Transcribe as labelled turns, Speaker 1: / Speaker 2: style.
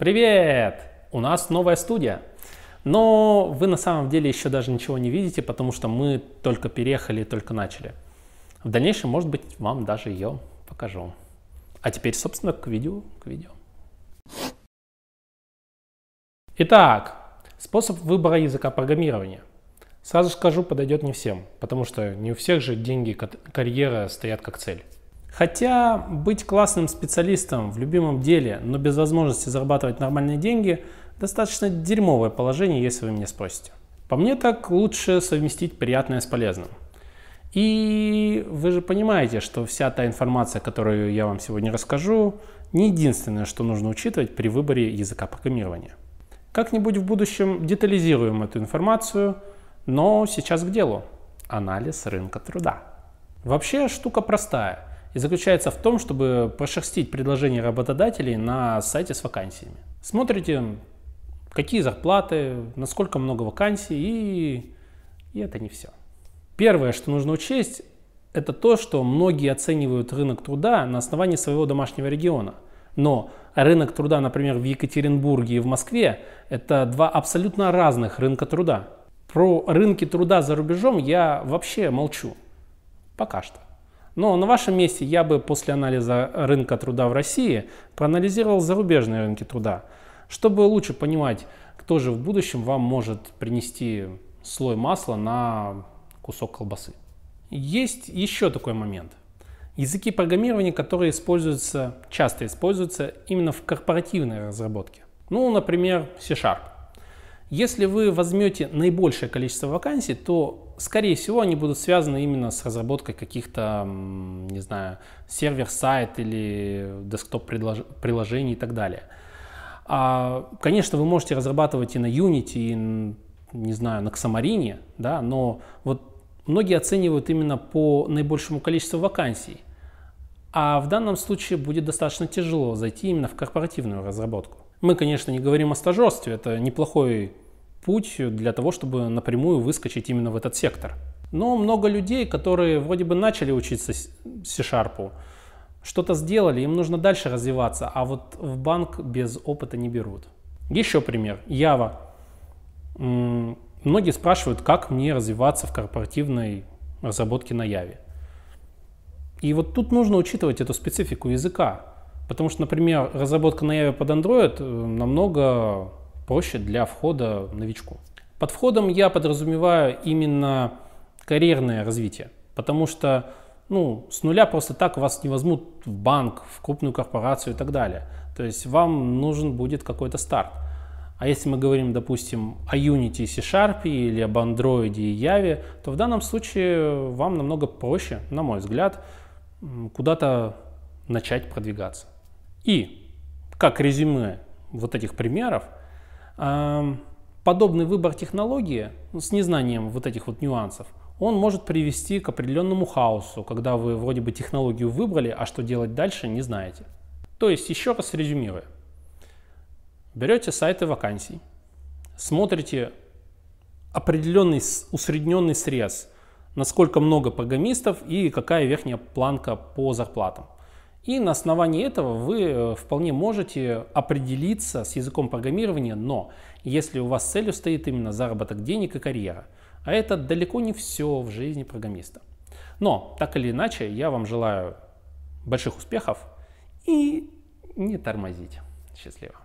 Speaker 1: Привет! У нас новая студия. Но вы на самом деле еще даже ничего не видите, потому что мы только переехали, только начали. В дальнейшем, может быть, вам даже ее покажу. А теперь, собственно, к видео, к видео. Итак, способ выбора языка программирования. Сразу скажу, подойдет не всем, потому что не у всех же деньги, карьера стоят как цель. Хотя быть классным специалистом в любимом деле, но без возможности зарабатывать нормальные деньги, достаточно дерьмовое положение, если вы меня спросите. По мне так лучше совместить приятное с полезным. И вы же понимаете, что вся та информация, которую я вам сегодня расскажу, не единственное, что нужно учитывать при выборе языка программирования. Как-нибудь в будущем детализируем эту информацию, но сейчас к делу. Анализ рынка труда. Вообще штука простая – и заключается в том, чтобы прошерстить предложения работодателей на сайте с вакансиями. Смотрите, какие зарплаты, насколько много вакансий, и, и это не все. Первое, что нужно учесть, это то, что многие оценивают рынок труда на основании своего домашнего региона. Но рынок труда, например, в Екатеринбурге и в Москве, это два абсолютно разных рынка труда. Про рынки труда за рубежом я вообще молчу. Пока что. Но на вашем месте я бы после анализа рынка труда в России проанализировал зарубежные рынки труда, чтобы лучше понимать, кто же в будущем вам может принести слой масла на кусок колбасы. Есть еще такой момент. Языки программирования, которые используются, часто используются именно в корпоративной разработке. Ну, например, C-Sharp. Если вы возьмете наибольшее количество вакансий, то скорее всего, они будут связаны именно с разработкой каких-то, не знаю, сервер-сайт или десктоп-приложений и так далее. А, конечно, вы можете разрабатывать и на Unity, и, не знаю, на Xamarin, да, но вот многие оценивают именно по наибольшему количеству вакансий. А в данном случае будет достаточно тяжело зайти именно в корпоративную разработку. Мы, конечно, не говорим о стажерстве, это неплохой путь для того, чтобы напрямую выскочить именно в этот сектор. Но много людей, которые вроде бы начали учиться C-Sharp, что-то сделали, им нужно дальше развиваться, а вот в банк без опыта не берут. Еще пример. Java. Многие спрашивают, как мне развиваться в корпоративной разработке на Яве. И вот тут нужно учитывать эту специфику языка. Потому что, например, разработка на Яве под Android э, намного проще для входа новичку. Под входом я подразумеваю именно карьерное развитие, потому что ну, с нуля просто так вас не возьмут в банк, в крупную корпорацию и так далее. То есть вам нужен будет какой-то старт. А если мы говорим, допустим, о Unity C-Sharp или об Android и Java, то в данном случае вам намного проще, на мой взгляд, куда-то начать продвигаться. И как резюме вот этих примеров – подобный выбор технологии ну, с незнанием вот этих вот нюансов, он может привести к определенному хаосу, когда вы вроде бы технологию выбрали, а что делать дальше не знаете. То есть, еще раз резюмируя, берете сайты вакансий, смотрите определенный усредненный срез, насколько много программистов и какая верхняя планка по зарплатам. И на основании этого вы э, вполне можете определиться с языком программирования, но если у вас целью стоит именно заработок денег и карьера, а это далеко не все в жизни программиста. Но, так или иначе, я вам желаю больших успехов и не тормозить. Счастливо!